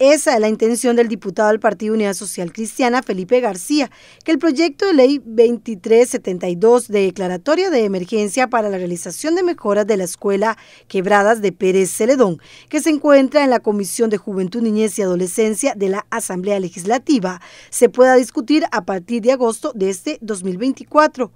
Esa es la intención del diputado del Partido Unidad Social Cristiana, Felipe García, que el proyecto de ley 2372 de declaratoria de emergencia para la realización de mejoras de la escuela Quebradas de Pérez Celedón, que se encuentra en la Comisión de Juventud, Niñez y Adolescencia de la Asamblea Legislativa, se pueda discutir a partir de agosto de este 2024.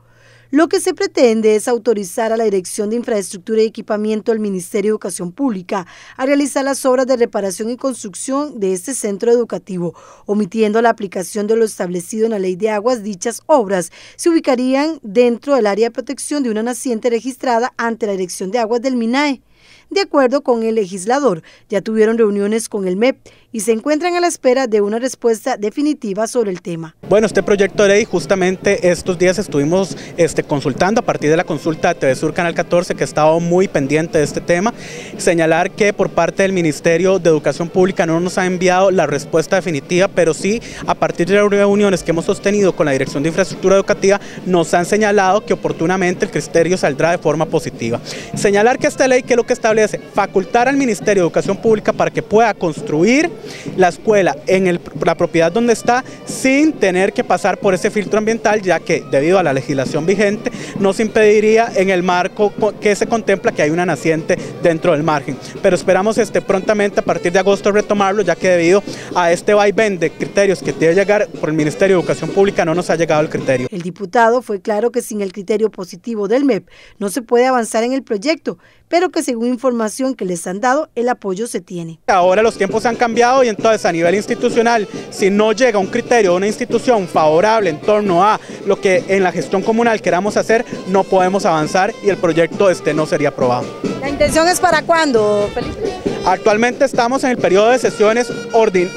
Lo que se pretende es autorizar a la Dirección de Infraestructura y Equipamiento del Ministerio de Educación Pública a realizar las obras de reparación y construcción de este centro educativo, omitiendo la aplicación de lo establecido en la Ley de Aguas. Dichas obras se ubicarían dentro del área de protección de una naciente registrada ante la Dirección de Aguas del MINAE. De acuerdo con el legislador, ya tuvieron reuniones con el MEP y se encuentran a la espera de una respuesta definitiva sobre el tema. Bueno, este proyecto de ley justamente estos días estuvimos este, consultando a partir de la consulta de TV Sur Canal 14 que estaba muy pendiente de este tema. Señalar que por parte del Ministerio de Educación Pública no nos ha enviado la respuesta definitiva, pero sí a partir de las reuniones que hemos sostenido con la Dirección de Infraestructura Educativa nos han señalado que oportunamente el criterio saldrá de forma positiva. Señalar que esta ley que lo que establece facultar al Ministerio de Educación Pública para que pueda construir la escuela en la propiedad donde está sin tener que pasar por ese filtro ambiental, ya que debido a la legislación vigente nos impediría en el marco que se contempla que hay una naciente dentro del margen. Pero esperamos este, prontamente a partir de agosto retomarlo, ya que debido a este vaivén de criterios que que llegar por el Ministerio de Educación Pública no nos ha llegado el criterio. El diputado fue claro que sin el criterio positivo del MEP no se puede avanzar en el proyecto, pero que según información que les han dado, el apoyo se tiene. Ahora los tiempos han cambiado y entonces a nivel institucional, si no llega un criterio de una institución favorable en torno a lo que en la gestión comunal queramos hacer, no podemos avanzar y el proyecto este no sería aprobado. ¿La intención es para cuándo, Felipe? Actualmente estamos en el periodo de sesiones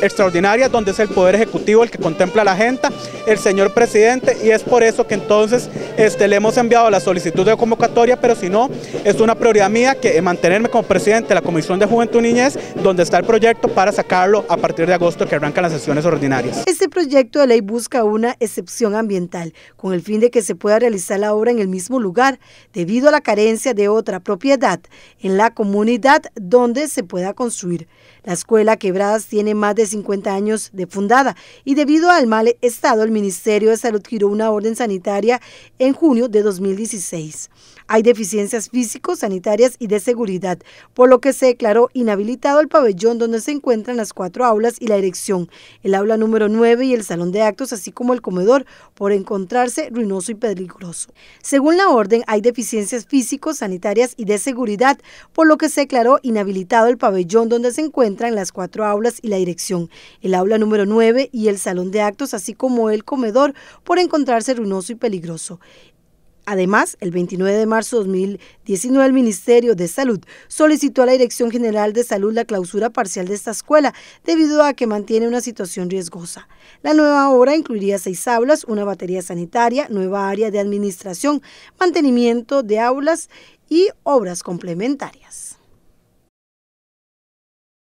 extraordinarias donde es el Poder Ejecutivo el que contempla la agenda, el señor presidente, y es por eso que entonces este, le hemos enviado la solicitud de convocatoria, pero si no, es una prioridad mía que mantenerme como presidente de la Comisión de Juventud y Niñez, donde está el proyecto para sacar a partir de agosto que arrancan las sesiones ordinarias. Este proyecto de ley busca una excepción ambiental con el fin de que se pueda realizar la obra en el mismo lugar debido a la carencia de otra propiedad en la comunidad donde se pueda construir. La escuela Quebradas tiene más de 50 años de fundada y debido al mal estado el Ministerio de Salud giró una orden sanitaria en junio de 2016. Hay deficiencias físicos, sanitarias y de seguridad, por lo que se declaró inhabilitado el pabellón donde se encuentran las cuatro aulas y la dirección, el aula número 9 y el salón de actos, así como el comedor, por encontrarse ruinoso y peligroso. Según la orden, hay deficiencias físicos, sanitarias y de seguridad, por lo que se declaró inhabilitado el pabellón donde se encuentran las cuatro aulas y la dirección, el aula número 9 y el salón de actos, así como el comedor, por encontrarse ruinoso y peligroso. Además, el 29 de marzo de 2019, el Ministerio de Salud solicitó a la Dirección General de Salud la clausura parcial de esta escuela debido a que mantiene una situación riesgosa. La nueva obra incluiría seis aulas, una batería sanitaria, nueva área de administración, mantenimiento de aulas y obras complementarias.